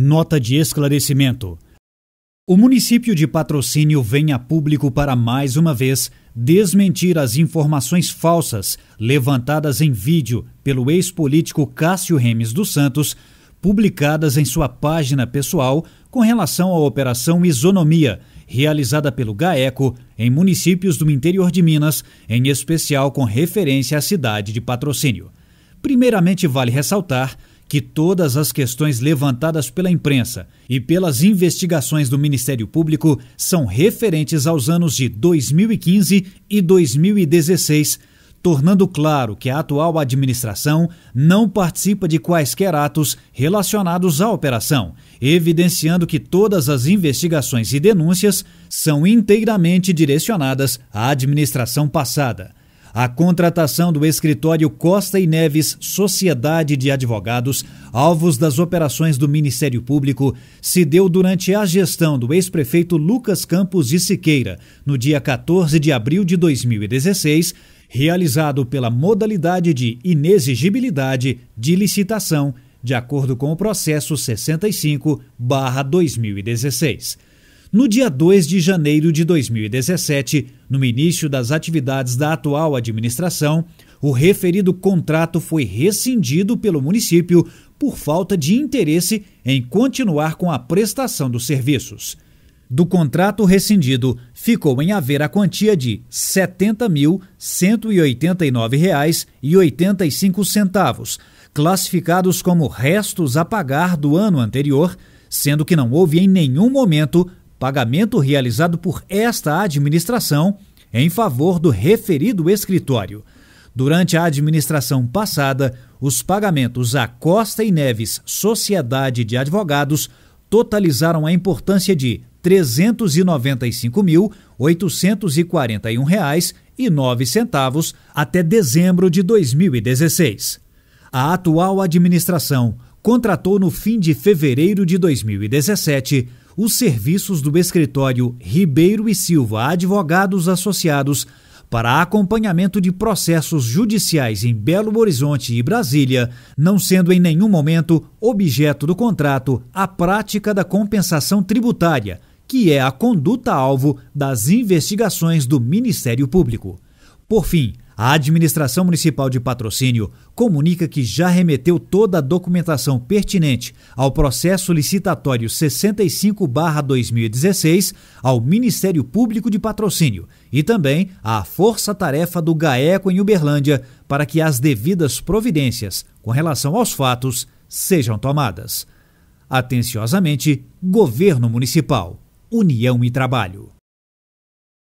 Nota de esclarecimento. O município de Patrocínio vem a público para mais uma vez desmentir as informações falsas levantadas em vídeo pelo ex-político Cássio Remes dos Santos, publicadas em sua página pessoal com relação à operação Isonomia, realizada pelo GAECO em municípios do interior de Minas, em especial com referência à cidade de Patrocínio. Primeiramente, vale ressaltar que todas as questões levantadas pela imprensa e pelas investigações do Ministério Público são referentes aos anos de 2015 e 2016, tornando claro que a atual administração não participa de quaisquer atos relacionados à operação, evidenciando que todas as investigações e denúncias são inteiramente direcionadas à administração passada a contratação do escritório Costa e Neves Sociedade de Advogados, alvos das operações do Ministério Público, se deu durante a gestão do ex-prefeito Lucas Campos de Siqueira, no dia 14 de abril de 2016, realizado pela modalidade de inexigibilidade de licitação, de acordo com o processo 65/2016 no dia 2 de janeiro de 2017, no início das atividades da atual administração, o referido contrato foi rescindido pelo município por falta de interesse em continuar com a prestação dos serviços. Do contrato rescindido, ficou em haver a quantia de R$ 70.189,85, classificados como restos a pagar do ano anterior, sendo que não houve em nenhum momento pagamento realizado por esta administração em favor do referido escritório. Durante a administração passada, os pagamentos à Costa e Neves Sociedade de Advogados totalizaram a importância de R$ 395.841,09 até dezembro de 2016. A atual administração contratou no fim de fevereiro de 2017 os serviços do escritório Ribeiro e Silva Advogados Associados para acompanhamento de processos judiciais em Belo Horizonte e Brasília, não sendo em nenhum momento objeto do contrato a prática da compensação tributária, que é a conduta-alvo das investigações do Ministério Público. Por fim, a administração municipal de patrocínio comunica que já remeteu toda a documentação pertinente ao processo licitatório 65-2016 ao Ministério Público de Patrocínio e também à Força Tarefa do GAECO em Uberlândia para que as devidas providências com relação aos fatos sejam tomadas. Atenciosamente, Governo Municipal, União e Trabalho.